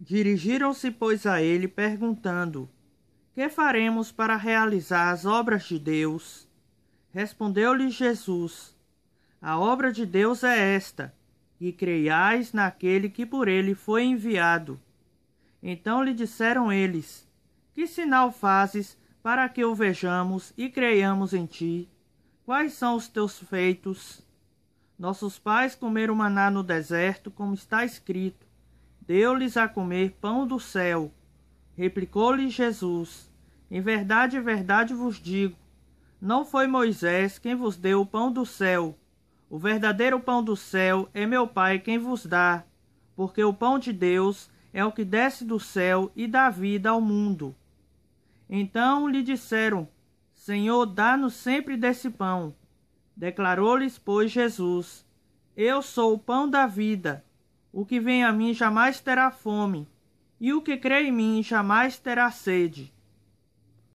Dirigiram-se, pois, a ele, perguntando: Que faremos para realizar as obras de Deus? Respondeu-lhe Jesus: A obra de Deus é esta, que creiais naquele que por ele foi enviado. Então lhe disseram eles: Que sinal fazes para que o vejamos e creiamos em ti? Quais são os teus feitos? Nossos pais comeram maná no deserto, como está escrito. Deu-lhes a comer pão do céu. Replicou-lhe Jesus: Em verdade, verdade vos digo, não foi Moisés quem vos deu o pão do céu. O verdadeiro pão do céu é meu Pai quem vos dá, porque o pão de Deus é o que desce do céu e dá vida ao mundo. Então lhe disseram: Senhor, dá-nos sempre desse pão. Declarou-lhes, pois, Jesus: Eu sou o pão da vida. O que vem a mim jamais terá fome, e o que crê em mim jamais terá sede.